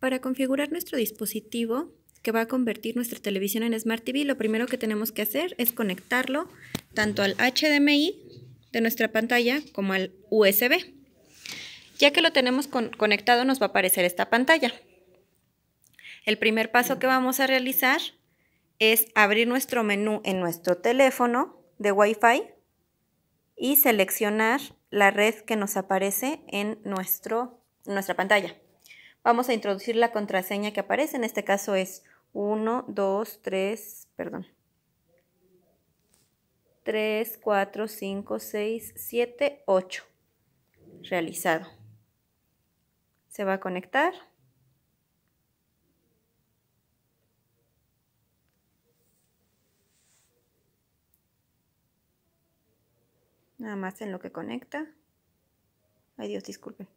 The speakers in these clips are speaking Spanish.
Para configurar nuestro dispositivo que va a convertir nuestra televisión en Smart TV, lo primero que tenemos que hacer es conectarlo tanto al HDMI de nuestra pantalla como al USB. Ya que lo tenemos conectado nos va a aparecer esta pantalla. El primer paso que vamos a realizar es abrir nuestro menú en nuestro teléfono de Wi-Fi y seleccionar la red que nos aparece en nuestro, nuestra pantalla vamos a introducir la contraseña que aparece. En este caso es 1, 2, 3, perdón. 3, 4, 5, 6, 7, 8. Realizado. Se va a conectar. Nada más en lo que conecta. Ay Dios, disculpen.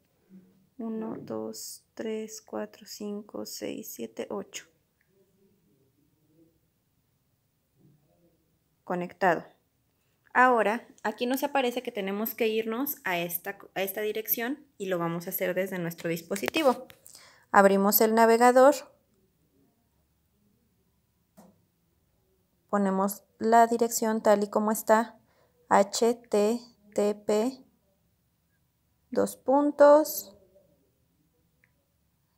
1, 2, 3, 4, 5, 6, 7, 8. Conectado. Ahora, aquí nos aparece que tenemos que irnos a esta, a esta dirección y lo vamos a hacer desde nuestro dispositivo. Abrimos el navegador. Ponemos la dirección tal y como está. http dos puntos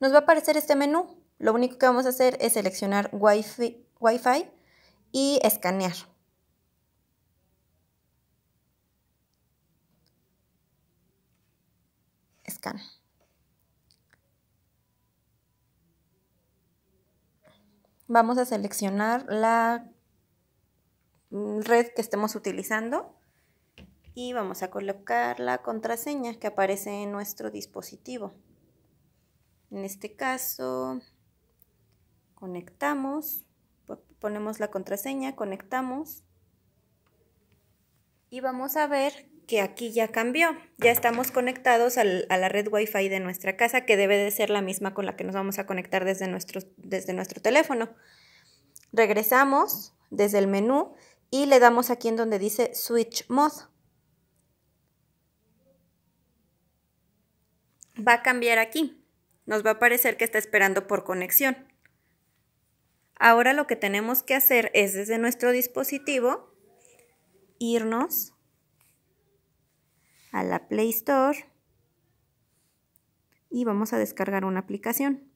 Nos va a aparecer este menú. Lo único que vamos a hacer es seleccionar Wi-Fi, y escanear. Escan. Vamos a seleccionar la red que estemos utilizando y vamos a colocar la contraseña que aparece en nuestro dispositivo. En este caso, conectamos, ponemos la contraseña, conectamos y vamos a ver que aquí ya cambió. Ya estamos conectados a la red Wi-Fi de nuestra casa, que debe de ser la misma con la que nos vamos a conectar desde nuestro teléfono. Regresamos desde el menú y le damos aquí en donde dice Switch Mode. Va a cambiar aquí nos va a parecer que está esperando por conexión. Ahora lo que tenemos que hacer es desde nuestro dispositivo irnos a la Play Store y vamos a descargar una aplicación.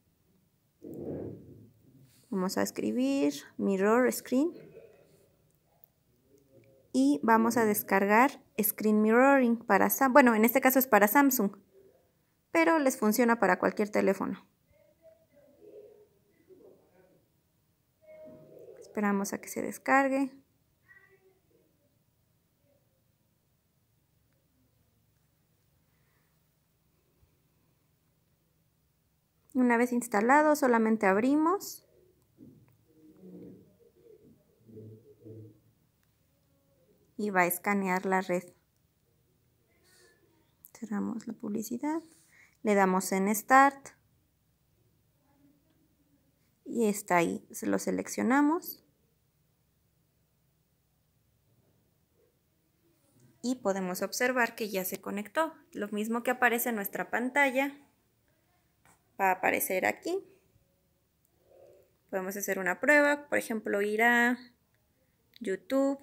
Vamos a escribir Mirror Screen y vamos a descargar Screen Mirroring para Samsung. Bueno, en este caso es para Samsung pero les funciona para cualquier teléfono. Esperamos a que se descargue. Una vez instalado, solamente abrimos. Y va a escanear la red. Cerramos la publicidad. Le damos en Start. Y está ahí. Se lo seleccionamos. Y podemos observar que ya se conectó. Lo mismo que aparece en nuestra pantalla. Va a aparecer aquí. Podemos hacer una prueba. Por ejemplo, ir a YouTube.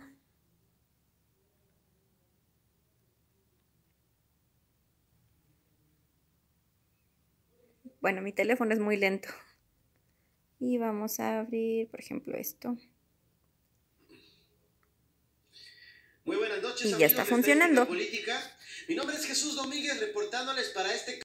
bueno, mi teléfono es muy lento. Y vamos a abrir, por ejemplo, esto. Muy buenas noches. Y ya está funcionando. Política. Mi nombre es Jesús Domínguez, reportándoles para este